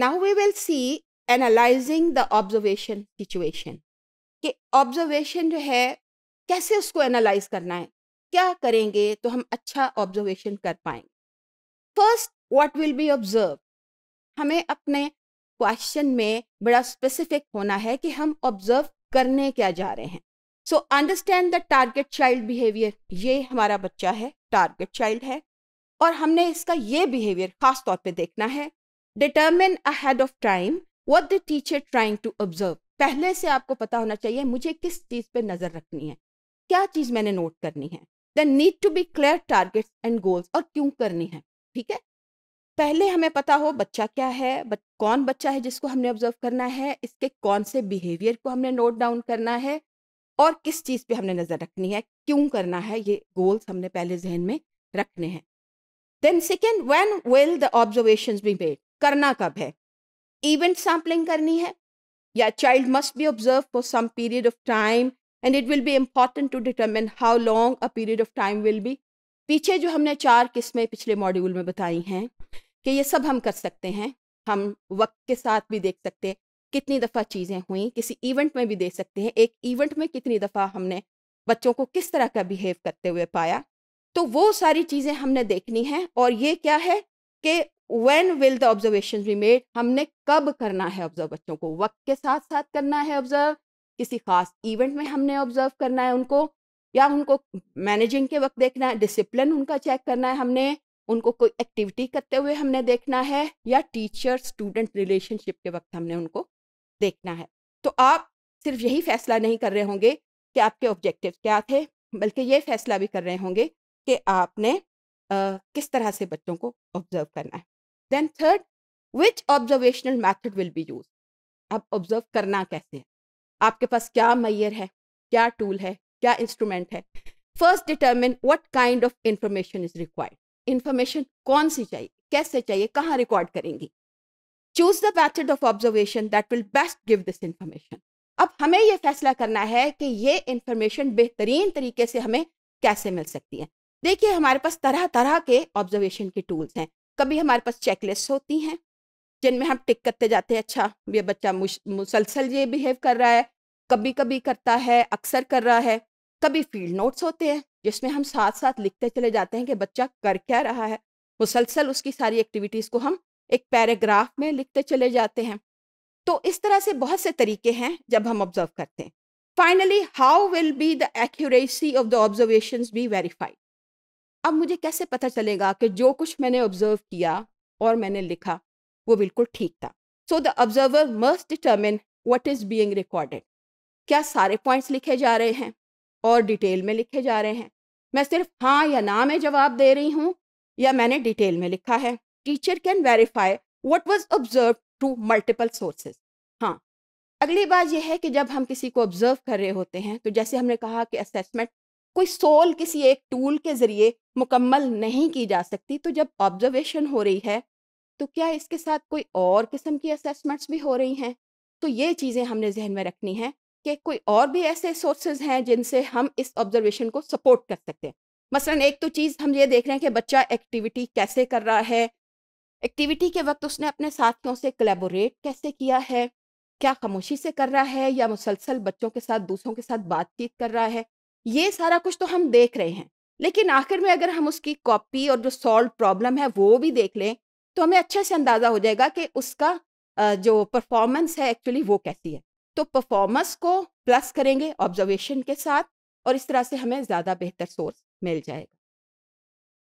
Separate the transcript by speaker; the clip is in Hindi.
Speaker 1: Now we will see analyzing the observation situation कि ऑब्जर्वेशन जो है कैसे उसको एनालाइज करना है क्या करेंगे तो हम अच्छा ऑब्जर्वेशन कर पाएंगे first what will be observe हमें अपने क्वेश्चन में बड़ा स्पेसिफिक होना है कि हम ऑब्जर्व करने क्या जा रहे हैं so understand the target child behaviour ये हमारा बच्चा है टारगेट चाइल्ड है और हमने इसका ये बिहेवियर खास तौर पे देखना है determine ahead of time what the teacher trying to observe पहले से आपको पता होना चाहिए मुझे किस चीज़ पे नज़र रखनी है क्या चीज़ मैंने नोट करनी है then need to be clear targets and goals और क्यों करनी है ठीक है पहले हमें पता हो बच्चा क्या है बच, कौन बच्चा है जिसको हमने ऑब्जर्व करना है इसके कौन से बिहेवियर को हमने नोट डाउन करना है और किस चीज़ पे हमने नज़र रखनी है क्यों करना है ये गोल्स हमने पहले जहन में रखने हैं then second when will the observation be made करना कब है इवेंट सैम्पलिंग करनी है या child must be observe for some period of time and it will be important to determine how long a period of time will be पीछे जो हमने चार किस्में पिछले मॉड्यूल में बताई हैं कि ये सब हम कर सकते हैं हम वक्त के साथ भी देख सकते हैं कितनी दफ़ा चीज़ें हुई किसी इवेंट में भी देख सकते हैं एक इवेंट में कितनी दफ़ा हमने बच्चों को किस तरह का बिहेव करते हुए पाया तो वो सारी चीज़ें हमने देखनी है और ये क्या है कि when will the observation be made हमने कब करना है ऑब्जर्व बच्चों को वक्त के साथ साथ करना है ऑब्जर्व किसी खास इवेंट में हमने ऑब्जर्व करना है उनको या उनको मैनेजिंग के वक्त देखना है डिसिप्लिन उनका चेक करना है हमने उनको कोई एक्टिविटी करते हुए हमने देखना है या टीचर स्टूडेंट रिलेशनशिप के वक्त हमने उनको देखना है तो आप सिर्फ यही फैसला नहीं कर रहे होंगे कि आपके ऑब्जेक्टिव क्या थे बल्कि ये फैसला भी कर रहे होंगे कि आपने आ, किस तरह से बच्चों को ऑब्जर्व करना है then third which observational method will be use अब ऑब्जर्व करना कैसे है आपके पास क्या मैयर है क्या टूल है क्या इंस्ट्रूमेंट है first determine what kind of information is required information कौन सी चाहिए कैसे चाहिए कहाँ रिकॉर्ड करेंगी choose the method of observation that will best give this information अब हमें यह फैसला करना है कि ये इंफॉर्मेशन बेहतरीन तरीके से हमें कैसे मिल सकती है देखिए हमारे पास तरह तरह के ऑब्जर्वेशन के टूल्स हैं कभी हमारे पास चेकलिस्ट होती हैं जिनमें हम टिक करते जाते हैं अच्छा ये बच्चा मुसलसल ये बिहेव कर रहा है कभी कभी करता है अक्सर कर रहा है कभी फील्ड नोट्स होते हैं जिसमें हम साथ साथ लिखते चले जाते हैं कि बच्चा कर क्या रहा है मुसलसल उसकी सारी एक्टिविटीज़ को हम एक पैराग्राफ में लिखते चले जाते हैं तो इस तरह से बहुत से तरीके हैं जब हम ऑब्जर्व करते हैं finally how will be the accuracy of the observation be verified अब मुझे कैसे पता चलेगा कि जो कुछ मैंने ऑब्जर्व किया और मैंने लिखा वो बिल्कुल ठीक था so the observer must determine what is being recorded क्या सारे पॉइंट्स लिखे जा रहे हैं और डिटेल में लिखे जा रहे हैं मैं सिर्फ हाँ या ना में जवाब दे रही हूँ या मैंने डिटेल में लिखा है teacher can verify what was observe to multiple sources हाँ अगली बात यह है कि जब हम किसी को ऑब्जर्व कर रहे होते हैं तो जैसे हमने कहा कि असेसमेंट कोई सोल किसी एक टूल के ज़रिए मुकम्मल नहीं की जा सकती तो जब ऑब्जर्वेशन हो रही है तो क्या इसके साथ कोई और किस्म की असेसमेंट्स भी हो रही हैं तो ये चीज़ें हमने जहन में रखनी है कि कोई और भी ऐसे सोर्सेज हैं जिनसे हम इस ऑब्जर्वेशन को सपोर्ट कर सकते हैं मसलन एक तो चीज़ हम ये देख रहे हैं कि बच्चा एक्टिविटी कैसे कर रहा है एक्टिविटी के वक्त उसने अपने साथियों से कलेबोरेट कैसे किया है क्या खामोशी से कर रहा है या मुसलसल बच्चों के साथ दूसरों के साथ बातचीत कर रहा है ये सारा कुछ तो हम देख रहे हैं लेकिन आखिर में अगर हम उसकी कॉपी और जो सॉल्व प्रॉब्लम है वो भी देख लें तो हमें अच्छे से अंदाज़ा हो जाएगा कि उसका जो परफॉर्मेंस है एक्चुअली वो कैसी है तो परफॉर्मेंस को प्लस करेंगे ऑब्जर्वेशन के साथ और इस तरह से हमें ज़्यादा बेहतर सोर्स मिल जाएगा